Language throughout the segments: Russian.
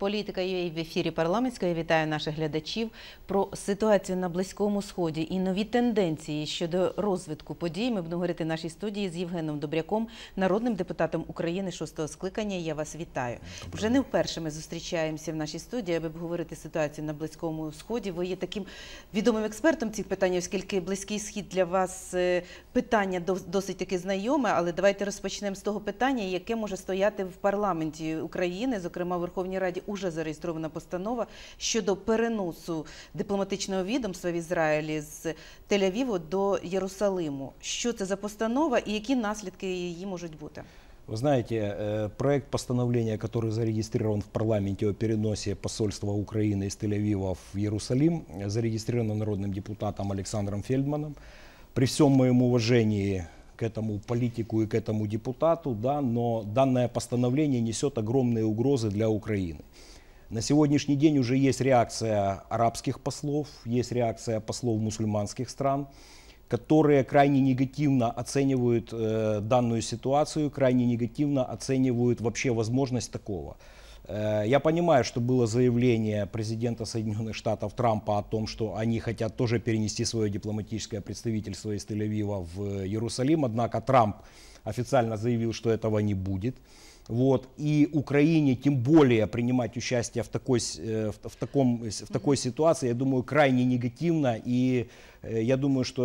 Політика є в ефірі парламентської. Вітаю наших глядачів про ситуацію на близькому сході і нові тенденції щодо розвитку подій. Ми будемо говорити в нашій студії з Євгеном Добряком, народним депутатом України шостого скликання. Я вас вітаю. Вже не вперше ми зустрічаємося в нашій студії, аби обговорити ситуацію на близькому сході. Ви є таким відомим експертом цих питань, оскільки близький схід для вас е, питання досить таки знайоме. Але давайте розпочнемо з того питання, яке може стояти в парламенті України, зокрема в Верховній Раді уже зареєстрована постанова щодо переносу дипломатичного відомства в Ізраїлі з Тель-Авіву до Єрусалиму. Що це за постанова і які наслідки її можуть бути? Вы знаете, е, проект постановления, который зарегистрирован в парламенте о переносе посольства Украины из Тель-Авива в Иерусалим, зарегистрирован народным депутатом Александром Фельдманом. При всем моем уважении к этому политику и к этому депутату, да, но данное постановление несет огромные угрозы для Украины. На сегодняшний день уже есть реакция арабских послов, есть реакция послов мусульманских стран, которые крайне негативно оценивают э, данную ситуацию, крайне негативно оценивают вообще возможность такого. Э, я понимаю, что было заявление президента Соединенных Штатов Трампа о том, что они хотят тоже перенести свое дипломатическое представительство из Тель-Авива в Иерусалим, однако Трамп официально заявил, что этого не будет. Вот. И Украине тем более принимать участие в такой, э, в, в, таком, в такой ситуации, я думаю, крайне негативно и Э, я думаю, что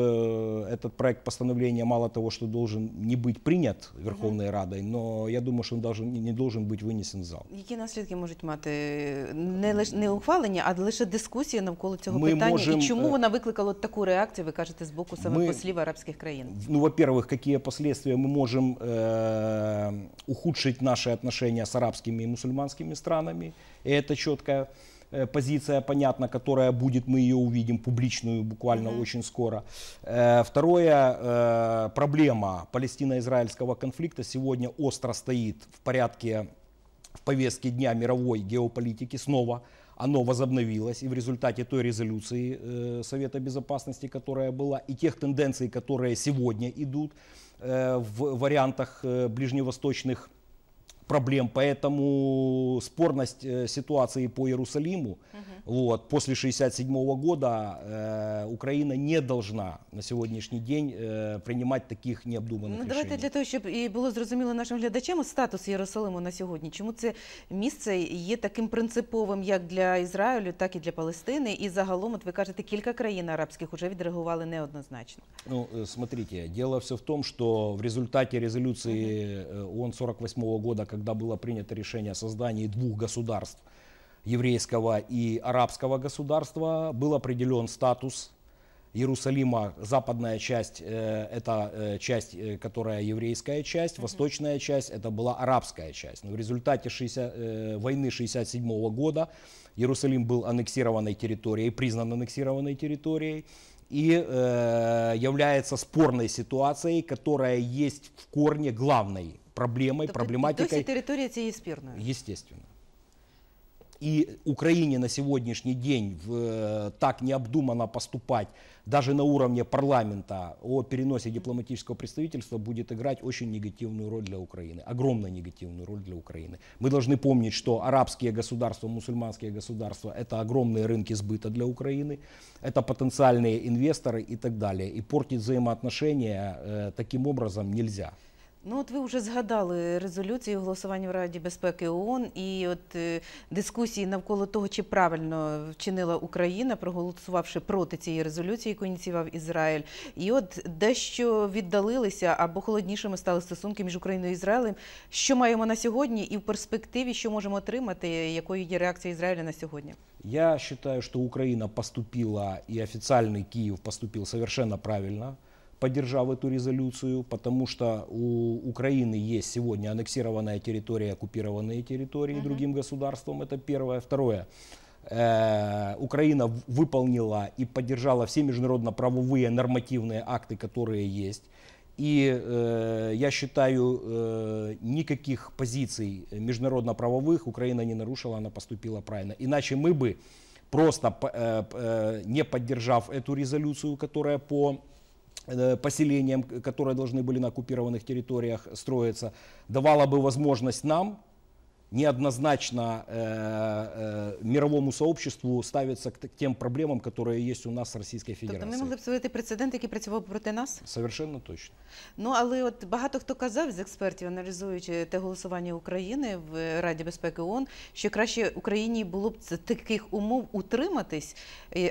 э, этот проект постановления мало того, что должен не быть принят Верховной радой, но я думаю, что он должен, не должен быть вынесен в зал. Какие наслідки может иметь не не ухваление, а лишь дискуссия навколо этого ми питання? Можем... І чому вона викликала таку реакцію? Ви кажете, з боку саме послів арабських країн? Ну, во-первых, какие последствия мы можем э, ухудшити наші отношения с арабскими и мусульманскими странами? І це чітко. Э, позиция понятна, которая будет, мы ее увидим публичную буквально mm-hmm. очень скоро. Э, второе, э, проблема палестино-израильского конфликта сегодня остро стоит в порядке, в повестке дня мировой геополитики снова оно возобновилось и в результате той резолюции э, Совета Безопасности, которая была, и тех тенденций, которые сегодня идут э, в вариантах э, ближневосточных проблем, поэтому спорность э, ситуации по Иерусалиму угу. вот, после 1967 года э, Украина не должна на сьогоднішній день э, приймати таких необдуманих ну, давайте решений. для того, щоб і було зрозуміло нашим глядачам статус Єрусалиму на сьогодні. Чому це місце є таким принциповим як для Ізраїлю, так і для Палестини? І загалом, от ви кажете, кілька країн арабських уже відреагували неоднозначно. Ну, е, смотрите, дело все в тому, що в результате резолюции е, ООН 48 -го года, когда было принято решение о создании двух государств, еврейского и арабского государства, был определен статус Иерусалима, западная часть, э, это э, часть, э, которая еврейская часть, mm-hmm. восточная часть, это была арабская часть. Но в результате 60, э, войны 67 года Иерусалим был аннексированной территорией, признан аннексированной территорией и э, является спорной ситуацией, которая есть в корне главной проблемой, тобто проблематикой. То территория это єспірною? Естественно. И Украине на сегодняшний день в, э, так необдуманно поступать, даже на уровне парламента о переносе дипломатического представительства будет играть очень негативную роль для Украины, огромно негативную роль для Украины. Мы должны помнить, что арабские государства, мусульманские государства – это огромные рынки сбыта для Украины, это потенциальные инвесторы и так далее. И портить взаимоотношения э, таким образом нельзя. Ну, от ви вже згадали резолюцію голосування в Раді безпеки ООН і от е, дискусії навколо того, чи правильно вчинила Україна, проголосувавши проти цієї резолюції, яку ініціював Ізраїль, і от дещо віддалилися або холоднішими стали стосунки між Україною і Ізраїлем. Що маємо на сьогодні, і в перспективі, що можемо отримати, якою є реакція Ізраїля на сьогодні? Я вважаю, що Україна поступила і офіційний Київ поступил совершенно правильно. поддержав эту резолюцию, потому что у Украины есть сегодня аннексированная территория, оккупированные территории uh-huh. другим государством. Это первое. Второе. Э, Украина выполнила и поддержала все международно-правовые нормативные акты, которые есть. И э, я считаю, э, никаких позиций международно-правовых Украина не нарушила, она поступила правильно. Иначе мы бы просто э, э, не поддержав эту резолюцию, которая по Э, поселениям, которые должны были на оккупированных территориях строиться, давала бы возможность нам неоднозначно э, э, мировому сообществу ставиться к, к тем проблемам, которые есть у нас в Російській Федерації. Тобто ми могли б створити прецедент, який працював проти нас? Совершенно точно. Ну але от багато хто казав з експертів, аналізуючи те голосування України в Раді безпеки ООН, що краще Україні було б таких умов утриматись,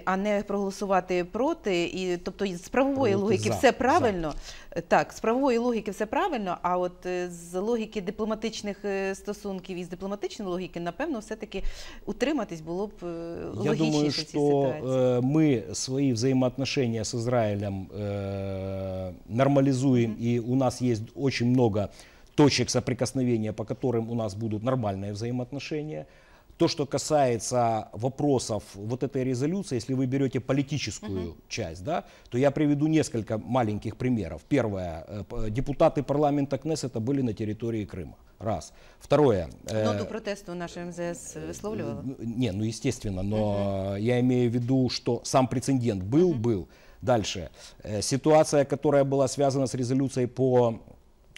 а не проголосувати проти. І тобто з правової логіки за, все правильно. За. Так, з правової логіки все правильно. А от е, з логіки дипломатичних е, стосунків із дипломатичной логики, напевно, все-таки утриматись было б логичнее Я думаю, что мы свои взаимоотношения с Израилем нормализуем, mm -hmm. и у нас есть очень много точек соприкосновения, по которым у нас будут нормальные взаимоотношения – то, что касается вопросов вот этой резолюции, если вы берете политическую угу. часть, да, то я приведу несколько маленьких примеров. Первое, э, депутаты парламента это были на территории Крыма. Раз. Второе. Э, Ноту ну, протесту наша МЗС высловливало. Не, ну естественно, но угу. я имею в виду, что сам прецедент был, угу. был. Дальше. Э, ситуация, которая была связана с резолюцией по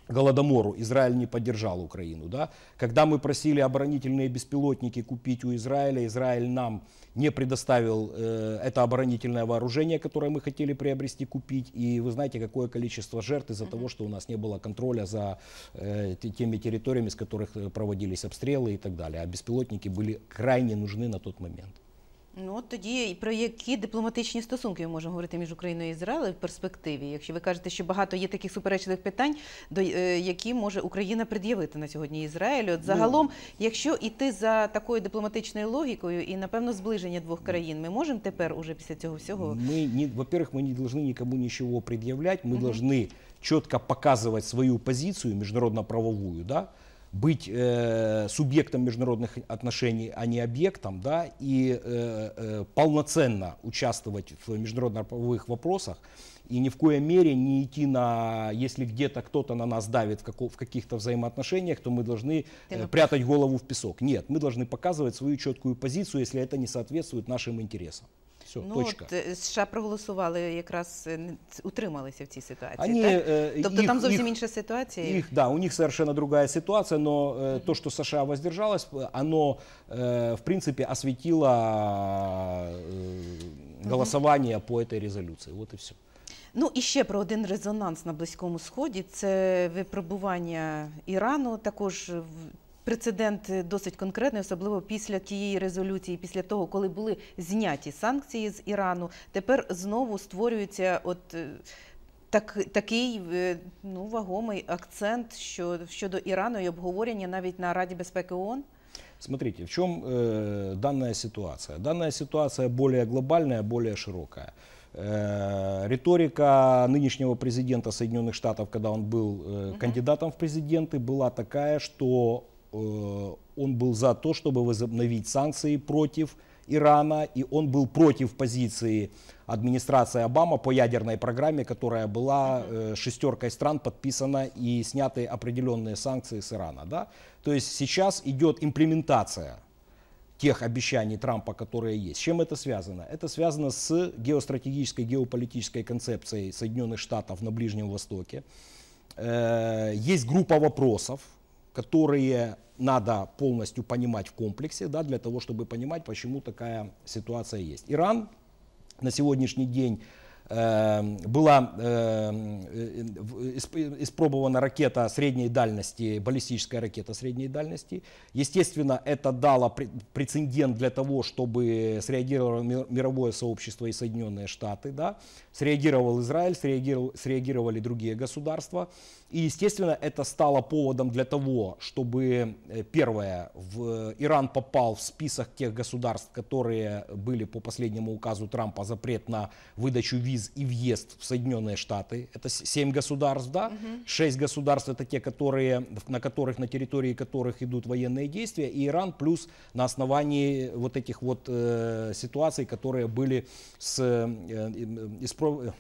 Голодомору Израиль не поддержал Украину. Да? Когда мы просили оборонительные беспилотники купить у Израиля, Израиль нам не предоставил э, это оборонительное вооружение, которое мы хотели приобрести, купить. И вы знаете, какое количество жертв из-за mm-hmm. того, что у нас не было контроля за э, теми территориями, с которых э, проводились обстрелы и так далее. А беспилотники были крайне нужны на тот момент. Ну от тоді про які дипломатичні стосунки ми можемо говорити між Україною і Ізраїлем в перспективі, якщо ви кажете, що багато є таких суперечливих питань, до е, які може Україна пред'явити на сьогодні Ізраїлю. От ну. загалом, якщо іти за такою дипломатичною логікою і напевно зближення двох ну. країн, ми можемо тепер уже після цього всього. Ми ні, во-первых, ми не повинні нікому нічого пред'являти. Ми повинні угу. чітко показувати свою позицію міжнародно-правову, да. быть э, субъектом международных отношений, а не объектом, да, и э, э, полноценно участвовать в международно-правовых вопросах, и ни в коей мере не идти на, если где-то кто-то на нас давит в, каких-то взаимоотношениях, то мы должны э, прятать голову в песок. Нет, мы должны показывать свою четкую позицию, если это не соответствует нашим интересам. Все, ну, точка. От э, США проголосували якраз э, утрималися в цій ситуації. Они, так? Э, тобто их, там зовсім их, інша ситуація. Их, да, у них совершенно другая ситуация, но э, то, что США воздержалось, оно э, в принципе осветило э, голосование по этой резолюции. Вот и все. Ну і ще про один резонанс на близькому сході це випробування Ірану. Також прецедент досить конкретний, особливо після тієї резолюції, після того, коли були зняті санкції з Ірану. Тепер знову створюється от. Е, так, такий е, ну вагомий акцент що, щодо Ірану і обговорення навіть на Раді безпеки ООН? Смотрите, в чому э, е, данная ситуация? Данная ситуация более глобальная, более широкая. Э, риторика нынешнего президента Соединенных Штатов, когда он был э, кандидатом в президенты, была такая, что э, он был за то, чтобы возобновить санкции против Ирана, и он был против позиции администрации Обама по ядерной программе, которая была шестеркой стран подписана и сняты определенные санкции с Ирана. Да? То есть сейчас идет имплементация тех обещаний Трампа, которые есть. С чем это связано? Это связано с геостратегической, геополитической концепцией Соединенных Штатов на Ближнем Востоке. Э, есть группа вопросов, которые надо полностью понимать в комплексе, да, для того, чтобы понимать, почему такая ситуация есть. Иран на сегодняшний день Эм, была эм, э, э, э, испробована ракета средней дальности, баллистическая ракета средней дальности. Естественно, это дало прецедент для того, чтобы среагировало мировое сообщество и Соединенные Штаты. Да? Среагировал Израиль, среагировал, среагировали другие государства. И, естественно, это стало поводом для того, чтобы, первое, в Иран попал в список тех государств, которые были по последнему указу Трампа запрет на выдачу виз виз и въезд в Соединенные Штаты. Это 7 государств, да? Угу. 6 государств это те, которые, на которых, на территории которых идут военные действия. И Иран плюс на основании вот этих вот э, ситуаций, которые были с э, э испро э,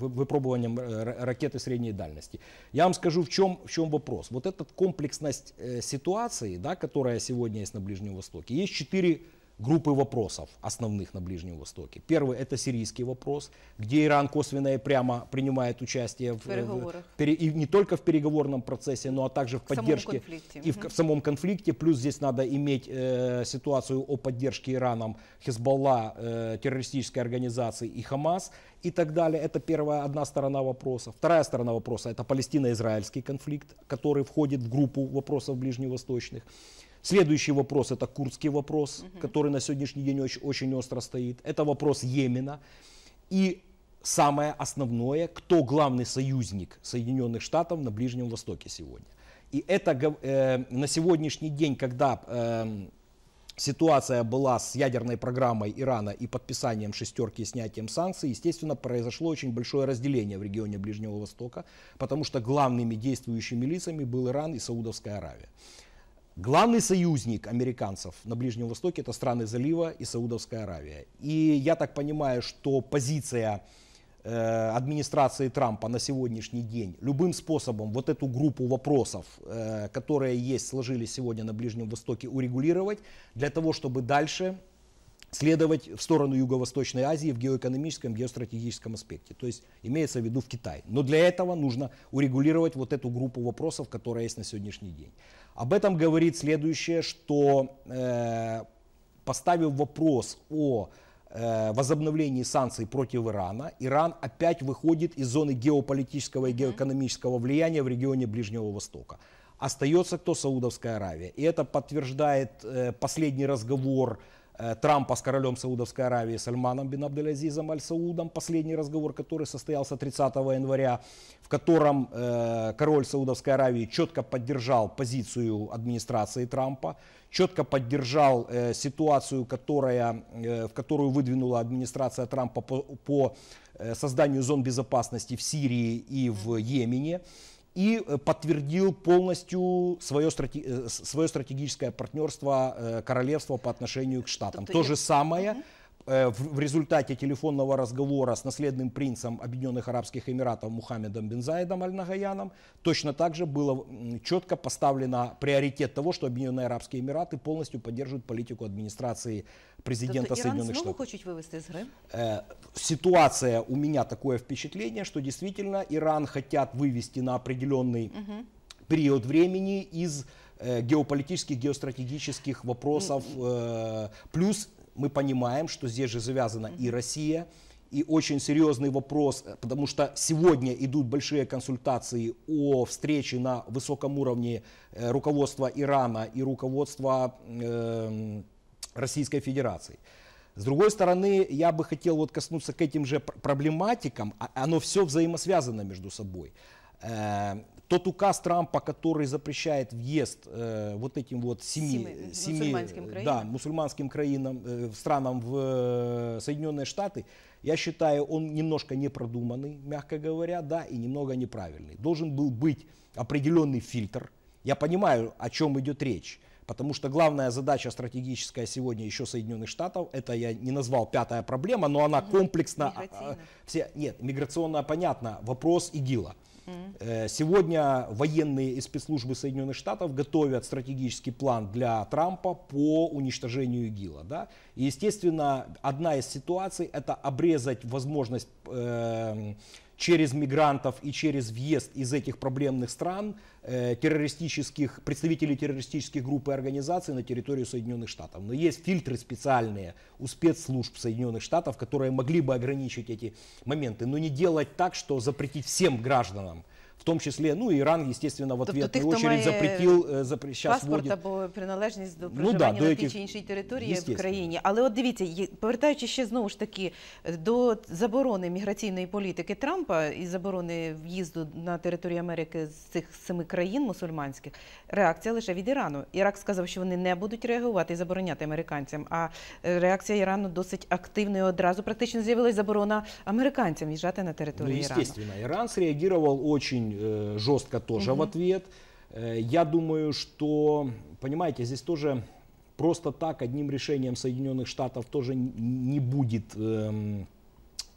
выпробованием э, ракеты средней дальности. Я вам скажу, в чем, в чем вопрос. Вот эта комплексность ситуации, да, которая сегодня есть на Ближнем Востоке, есть четыре группы вопросов основных на Ближнем Востоке. Первый это сирийский вопрос, где Иран косвенно и прямо принимает участие в, в, в и не только в переговорном процессе, но а также в, в поддержке и в, в самом конфликте. Плюс здесь надо иметь э, ситуацию о поддержке Ираном Хизбалла, э, террористической организации и Хамас и так далее. Это первая одна сторона вопроса. Вторая сторона вопроса это Палестино-израильский конфликт, который входит в группу вопросов ближневосточных. Следующий вопрос это курдский вопрос, угу. который на сегодняшний день очень, очень остро стоит. Это вопрос Йемена. И самое основное, кто главный союзник Соединенных Штатов на Ближнем Востоке сегодня. И это э, на сегодняшний день, когда э, ситуация была с ядерной программой Ирана и подписанием шестерки и снятием санкций, естественно, произошло очень большое разделение в регионе Ближнего Востока, потому что главными действующими лицами был Иран и Саудовская Аравия. Главный союзник американцев на Ближнем Востоке это страны залива и Саудовская Аравия. И я так понимаю, что позиция э, администрации Трампа на сегодняшний день любым способом вот эту группу вопросов, э, которые есть, сложили сегодня на Ближнем Востоке, урегулировать для того, чтобы дальше следовать в сторону Юго-Восточной Азии в геоэкономическом, геостратегическом аспекте. То есть имеется в виду в Китай. Но для этого нужно урегулировать вот эту группу вопросов, которая есть на сегодняшний день. Об этом говорит следующее, что э, поставив вопрос о э, возобновлении санкций против Ирана, Иран опять выходит из зоны геополитического и геоэкономического влияния в регионе Ближнего Востока. Остается кто? Саудовская Аравия. И это подтверждает э, последний разговор Э, Трампа с королем Саудовской Аравии Сальманом бин Абдельазизом Аль-Саудом, последний разговор, который состоялся 30 января, в котором э, король Саудовской Аравии четко поддержал позицию администрации Трампа, четко поддержал э, ситуацию, которая, в которую выдвинула администрация Трампа по, по созданию зон безопасности в Сирии и в Йемене и э, подтвердил полностью свое, стратеги- э, свое стратегическое партнерство э, королевства по отношению к штатам. То же самое. Угу Э, в результате телефонного разговора с наследным принцем Объединенных Арабских Эмиратов Мухаммедом Бензаидом Аль-Нагаяном точно так же было четко поставлено приоритет того, что Объединенные Арабские Эмираты полностью поддерживают политику администрации президента тобто, Соединенных Штатов. хочуть вивести з гри? Э, ситуация у меня такое впечатление, что действительно Иран хотят вывести на определенный угу. период времени из э, геополитических, геостратегических вопросов. Плюс мы понимаем, что здесь же завязана и Россия, и очень серьезный вопрос, э, потому что сегодня идут большие консультации о встрече на высоком уровне э, руководства Ирана и руководства эм, Российской Федерации. С другой стороны, я бы хотел вот коснуться к этим же проблематикам, а, оно все взаимосвязано между собой. Э, тот указ Трампа, который запрещает въезд э, вот этим вот семи, семи, э, мусульманским, э, краинам. Да, мусульманским краинам, э, странам в э, Соединенные Штаты, я считаю, он немножко непродуманный, мягко говоря, да, и немного неправильный. Должен был быть определенный фильтр. Я понимаю, о чем идет речь. Потому что главная задача стратегическая сегодня еще Соединенных Штатов, это я не назвал пятая проблема, но она угу. комплексно... А, а, все, нет, миграционная понятно, вопрос ИГИЛа. Э, сегодня военные и спецслужбы Соединенных Штатов готовят стратегический план для Трампа по уничтожению ИГИЛа. Да? И, естественно, одна из ситуаций это обрезать возможность э, через мигрантов и через въезд из этих проблемных стран э, террористических, представителей террористических групп и организаций на территорию Соединенных Штатов. Но есть фильтры специальные у спецслужб Соединенных Штатов, которые могли бы ограничить эти моменты, но не делать так, что запретить всем гражданам в тому числі ну, іран, естественно, в ответную тобто, очередь запретил, э, запр... паспорт вводит... або приналежність до ну проживання ну, да, до на тій чи іншій території в країні. Але от дивіться, повертаючи ще знову ж таки е, до заборони міграційної політики Трампа і заборони в'їзду на територію Америки з цих семи країн мусульманських, реакція лише від Ірану. Ірак сказав, що вони не будуть реагувати і забороняти американцям. А е, реакція Ірану досить активна і одразу практично з'явилася заборона американцям в'їжджати на територію ну, Ірану. Естественно, Иран среагировал очень очень э, жестко тоже угу. в ответ. Э, я думаю, что, понимаете, здесь тоже просто так одним решением Соединенных Штатов тоже не будет эм,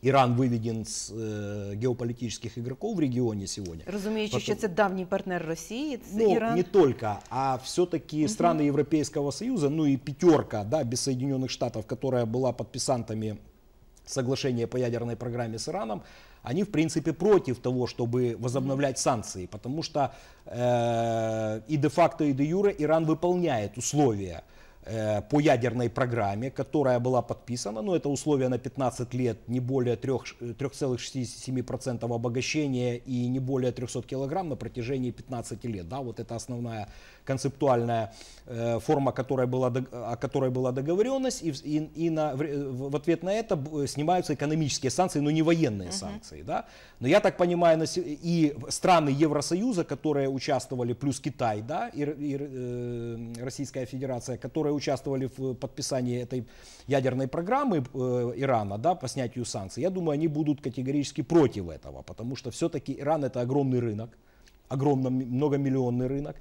Иран выведен с э, геополитических игроков в регионе сегодня. Разумеется, Потом... що це давній партнер России, це ну, Иран. не только, а все-таки угу. страны Европейского Союза, ну и пятерка, да, без Соединенных Штатов, которая была подписантами соглашение по ядерной программе с Ираном, они в принципе против того, чтобы возобновлять санкции, потому что э, и де-факто, и де-юре Иран выполняет условия Э, по ядерной программе, которая была подписана, но ну, это условия на 15 лет, не более 3,67% обогащения и не более 300 килограмм на протяжении 15 лет. Да, вот это основная концептуальная э, форма, которая была, о которой была договоренность, и, и, и на, в, в ответ на это снимаются экономические санкции, но не военные uh-huh. санкции. Да? Но я так понимаю, и страны Евросоюза, которые участвовали, плюс Китай да, и, и э, Российская Федерация, которые которые участвовали в э, подписании этой ядерной программы э, Ирана да, по снятию санкций, я думаю, они будут категорически против этого, потому что все-таки Иран это огромный рынок, огромный многомиллионный рынок.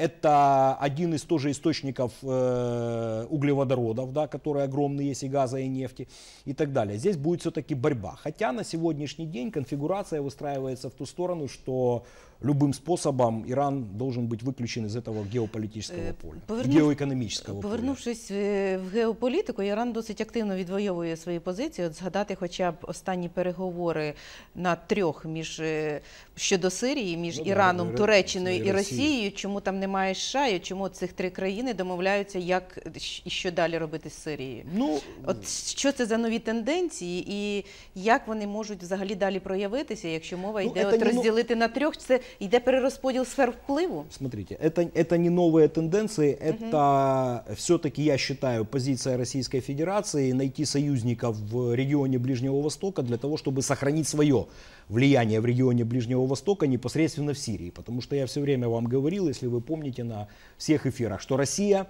Это один из тоже источников э, углеводородов, да, которые огромные есть и газа, и нефти и так далее. Здесь будет все-таки борьба. Хотя на сегодняшний день конфигурация выстраивается в ту сторону, что любым способом Иран должен быть выключен из этого геополитического э, поля, Повернув... геоекономічного повернувшись э, в геополітику, Іран досить активно відвоює свої позиції. От згадати, хоча б останні переговори на трьох між е, щодо Сирії, між ну, Іраном, да, Туреччиною і Росією. Чому там немає США і чому цих три країни домовляються, як і що далі робити з Сирією? Ну от що це за нові тенденції, і як вони можуть взагалі далі проявитися, якщо мова ну, йде ну, от розділити ну... на трьох? Це йде перерозподіл сфер впливу? Смотрите, это, это не новые тенденции, это угу. все-таки, я считаю, позиция Российской Федерации найти союзников в регионе Ближнего Востока для того, чтобы сохранить свое влияние в регионе Ближнего Востока непосредственно в Сирии. Потому что я все время вам говорил, если вы помните на всех эфирах, что Россия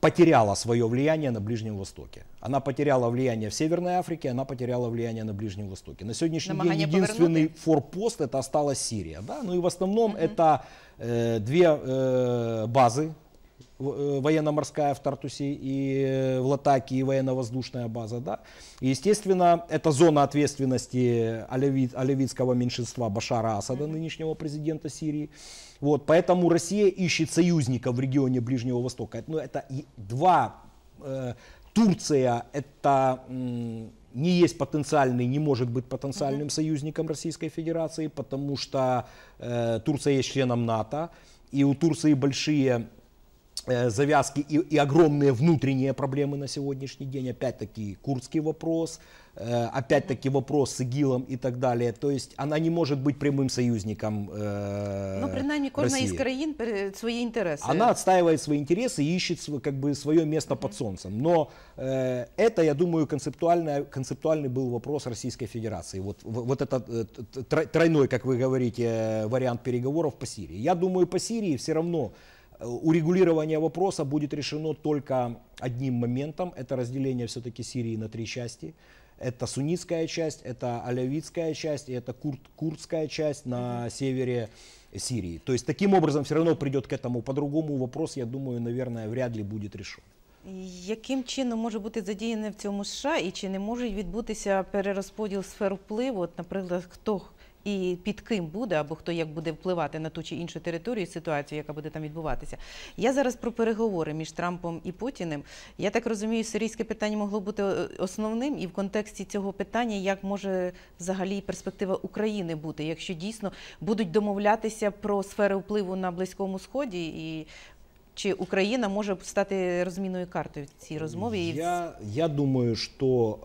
потеряла свое влияние на Ближнем Востоке. Она потеряла влияние в Северной Африке, она потеряла влияние на Ближнем Востоке. На сегодняшний Нам день единственный повернуты. форпост это осталась Сирия. Да? Ну и в основном угу. это э, две э, базы Э, военно-морская в Тартусе и э, в Латаке, и военно-воздушная база. Да? И, естественно, это зона ответственности алеви, алевитского меньшинства Башара Асада, нынешнего президента Сирии. Вот, поэтому Россия ищет союзников в регионе Ближнего Востока. Но это ну, два... Э, Турция это не есть потенциальный, не может быть потенциальным союзником Российской Федерации, потому что э, Турция есть членом НАТО, и у Турции большие Э, завязки и, и огромные внутренние проблемы на сегодняшний день. Опять-таки курдский вопрос, э, опять-таки вопрос с ИГИЛом и так далее. То есть она не может быть прямым союзником э, Ну, нами каждая из країн свои интересы. Она отстаивает свои интересы и ищет как бы свое место под солнцем. Но э, это, я думаю, концептуальный, концептуальный был вопрос Российской Федерации. Вот, вот этот э, тройной, как вы говорите, вариант переговоров по Сирии. Я думаю, по Сирии все равно Э, урегулирование вопроса будет решено только одним моментом. Это разделение все-таки Сирии на три части. Это суннитская часть, это алявитская часть и это курд, курдская часть на севере Сирии. То есть таким образом все равно придет к этому. По-другому вопрос, я думаю, наверное, вряд ли будет решен. Яким чином може бути задіяне в цьому США і чи не може відбутися перерозподіл сфер впливу? От, наприклад, хто і під ким буде, або хто як буде впливати на ту чи іншу територію, ситуацію, яка буде там відбуватися. Я зараз про переговори між Трампом і Путіним. Я так розумію, сирійське питання могло бути е, основним, і в контексті цього питання, як може взагалі перспектива України бути, якщо дійсно будуть домовлятися про сфери впливу на близькому сході і Чи Україна може стати розмінною картою в цій розмові? Я я думаю, що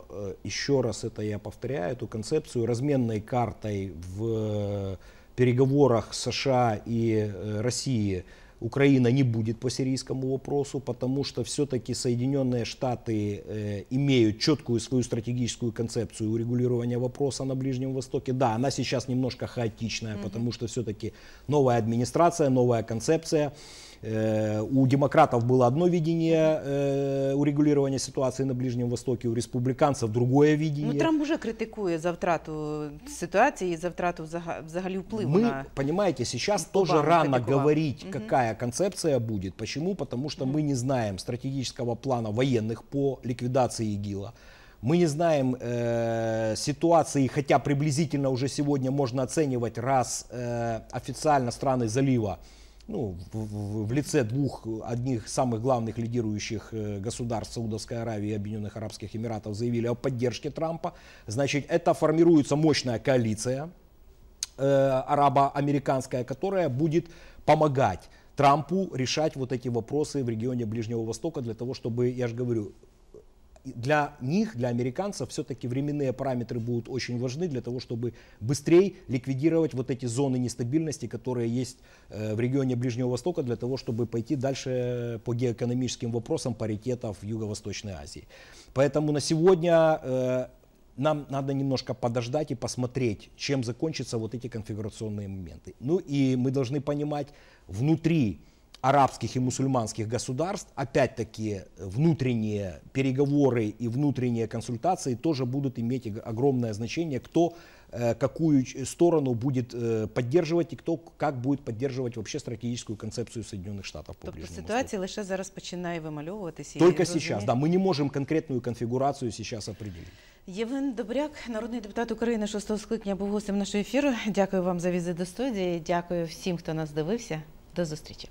ще раз это я повторяю эту концепцию розмінною картой в переговорах США і Росії. Украина не будет по сирийскому вопросу, потому что все-таки Соединенные Штаты э, имеют четкую свою стратегическую концепцию урегулирования вопроса на Ближнем Востоке. Да, она сейчас немножко хаотичная, mm-hmm. потому что все-таки новая администрация, новая концепция. Э, у демократов было одно видение э, урегулирования ситуации на Ближнем Востоке, у республиканцев другое видение. Ну, Трамп уже критикует за втрату ситуации и за втрату взагалі впливу. Мы, на... понимаете, сейчас тоже рано критикував. говорить, какая концепция будет. Почему? Потому что мы не знаем стратегического плана военных по ликвидации ИГИЛа. Мы не знаем э, ситуации, хотя приблизительно уже сегодня можно оценивать, раз э, официально страны залива ну, в, в, в лице двух одних самых главных лидирующих э, государств Саудовской Аравии и Объединенных Арабских Эмиратов заявили о поддержке Трампа. Значит, это формируется мощная коалиция э, арабо-американская, которая будет помогать Трампу решать вот эти вопросы в регионе Ближнего Востока для того, чтобы, я же говорю, для них, для американцев, все-таки временные параметры будут очень важны для того, чтобы быстрее ликвидировать вот эти зоны нестабильности, которые есть э, в регионе Ближнего Востока, для того, чтобы пойти дальше по геоэкономическим вопросам паритетов в Юго-Восточной Азии. Поэтому на сегодня э, нам надо немножко подождать и посмотреть, чем закончатся вот эти конфигурационные моменты. Ну и мы должны понимать внутри арабских и мусульманских государств, опять-таки внутренние переговоры и внутренние консультации тоже будут иметь огромное значение, кто э, какую сторону будет э, поддерживать, і хто як буде підтримувати вообще стратегическую концепцию Соединенных Штатов То есть ситуация лишь зараз начинает вымалевываться. Только сейчас, да, мы не можемо конкретну конфігурацію зараз определити. Євген Добряк, народний депутат України 6 скликання, був гостем нашого ефіру. Дякую вам за візит до студії. Дякую всім, хто нас дивився. До зустрічі.